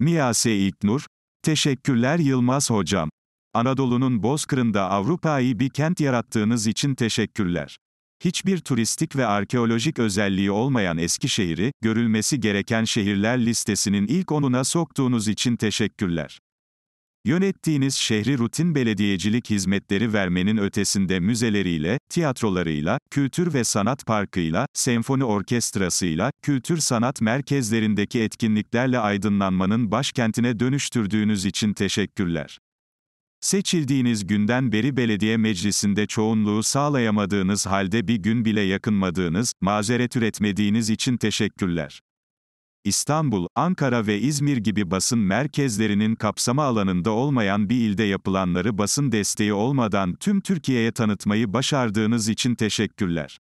Miyase İknur, teşekkürler Yılmaz Hocam. Anadolu'nun Bozkır'ında Avrupa'yı bir kent yarattığınız için teşekkürler. Hiçbir turistik ve arkeolojik özelliği olmayan eski şehri görülmesi gereken şehirler listesinin ilk onuna soktuğunuz için teşekkürler. Yönettiğiniz şehri rutin belediyecilik hizmetleri vermenin ötesinde müzeleriyle, tiyatrolarıyla, kültür ve sanat parkıyla, senfoni orkestrasıyla, kültür sanat merkezlerindeki etkinliklerle aydınlanmanın başkentine dönüştürdüğünüz için teşekkürler. Seçildiğiniz günden beri belediye meclisinde çoğunluğu sağlayamadığınız halde bir gün bile yakınmadığınız, mazeret üretmediğiniz için teşekkürler. İstanbul, Ankara ve İzmir gibi basın merkezlerinin kapsama alanında olmayan bir ilde yapılanları basın desteği olmadan tüm Türkiye'ye tanıtmayı başardığınız için teşekkürler.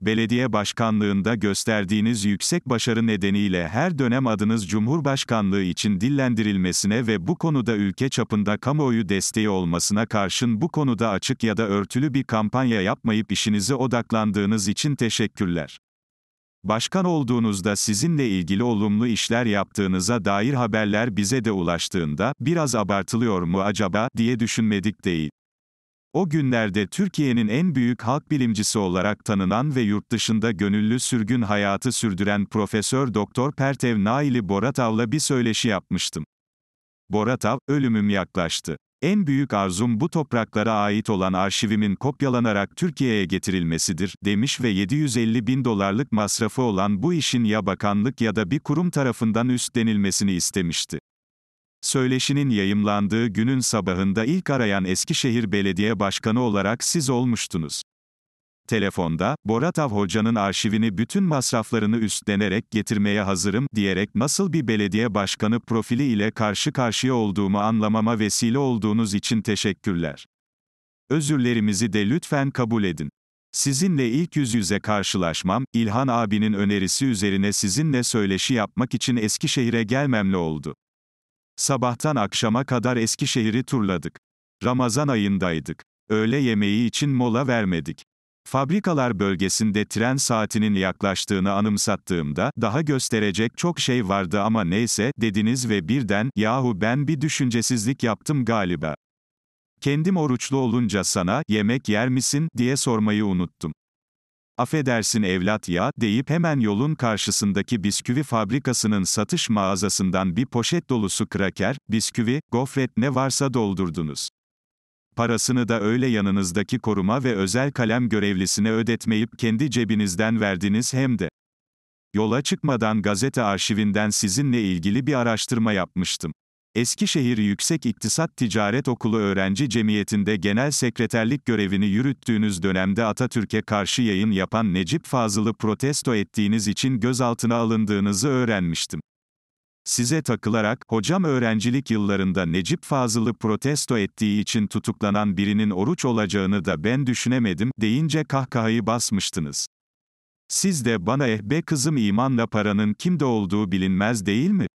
Belediye başkanlığında gösterdiğiniz yüksek başarı nedeniyle her dönem adınız Cumhurbaşkanlığı için dillendirilmesine ve bu konuda ülke çapında kamuoyu desteği olmasına karşın bu konuda açık ya da örtülü bir kampanya yapmayıp işinize odaklandığınız için teşekkürler. Başkan olduğunuzda sizinle ilgili olumlu işler yaptığınıza dair haberler bize de ulaştığında, biraz abartılıyor mu acaba, diye düşünmedik değil. O günlerde Türkiye'nin en büyük halk bilimcisi olarak tanınan ve yurt dışında gönüllü sürgün hayatı sürdüren Profesör Doktor Pertev Naili Boratav'la bir söyleşi yapmıştım. Boratav, ölümüm yaklaştı. En büyük arzum bu topraklara ait olan arşivimin kopyalanarak Türkiye'ye getirilmesidir, demiş ve 750 bin dolarlık masrafı olan bu işin ya bakanlık ya da bir kurum tarafından üstlenilmesini istemişti. Söyleşinin yayımlandığı günün sabahında ilk arayan Eskişehir Belediye Başkanı olarak siz olmuştunuz. Telefonda, Boratav Hoca'nın arşivini bütün masraflarını üstlenerek getirmeye hazırım diyerek nasıl bir belediye başkanı profili ile karşı karşıya olduğumu anlamama vesile olduğunuz için teşekkürler. Özürlerimizi de lütfen kabul edin. Sizinle ilk yüz yüze karşılaşmam, İlhan abinin önerisi üzerine sizinle söyleşi yapmak için Eskişehir'e gelmemle oldu. Sabahtan akşama kadar Eskişehir'i turladık. Ramazan ayındaydık. Öğle yemeği için mola vermedik. Fabrikalar bölgesinde tren saatinin yaklaştığını anımsattığımda, daha gösterecek çok şey vardı ama neyse, dediniz ve birden, yahu ben bir düşüncesizlik yaptım galiba. Kendim oruçlu olunca sana, yemek yer misin, diye sormayı unuttum. Affedersin evlat ya, deyip hemen yolun karşısındaki bisküvi fabrikasının satış mağazasından bir poşet dolusu kraker, bisküvi, gofret ne varsa doldurdunuz. Parasını da öyle yanınızdaki koruma ve özel kalem görevlisine ödetmeyip kendi cebinizden verdiniz hem de. Yola çıkmadan gazete arşivinden sizinle ilgili bir araştırma yapmıştım. Eskişehir Yüksek İktisat Ticaret Okulu Öğrenci Cemiyeti'nde genel sekreterlik görevini yürüttüğünüz dönemde Atatürk'e karşı yayın yapan Necip Fazıl'ı protesto ettiğiniz için gözaltına alındığınızı öğrenmiştim. Size takılarak, hocam öğrencilik yıllarında Necip Fazıl'ı protesto ettiği için tutuklanan birinin oruç olacağını da ben düşünemedim, deyince kahkahayı basmıştınız. Siz de bana eh be kızım imanla paranın kimde olduğu bilinmez değil mi?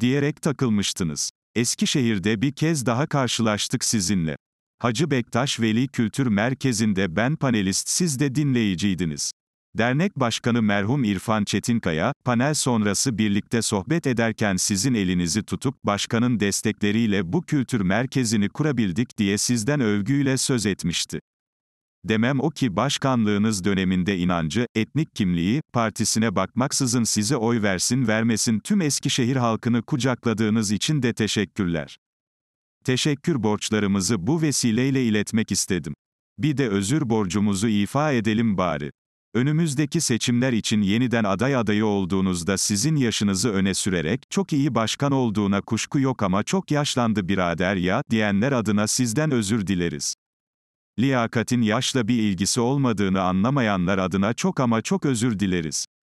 Diyerek takılmıştınız. Eskişehir'de bir kez daha karşılaştık sizinle. Hacı Bektaş Veli Kültür Merkezi'nde ben panelist siz de dinleyiciydiniz. Dernek Başkanı merhum İrfan Çetinkaya, panel sonrası birlikte sohbet ederken sizin elinizi tutup başkanın destekleriyle bu kültür merkezini kurabildik diye sizden övgüyle söz etmişti. Demem o ki başkanlığınız döneminde inancı, etnik kimliği, partisine bakmaksızın size oy versin vermesin tüm Eskişehir halkını kucakladığınız için de teşekkürler. Teşekkür borçlarımızı bu vesileyle iletmek istedim. Bir de özür borcumuzu ifa edelim bari. Önümüzdeki seçimler için yeniden aday adayı olduğunuzda sizin yaşınızı öne sürerek, çok iyi başkan olduğuna kuşku yok ama çok yaşlandı birader ya, diyenler adına sizden özür dileriz. Liyakatin yaşla bir ilgisi olmadığını anlamayanlar adına çok ama çok özür dileriz.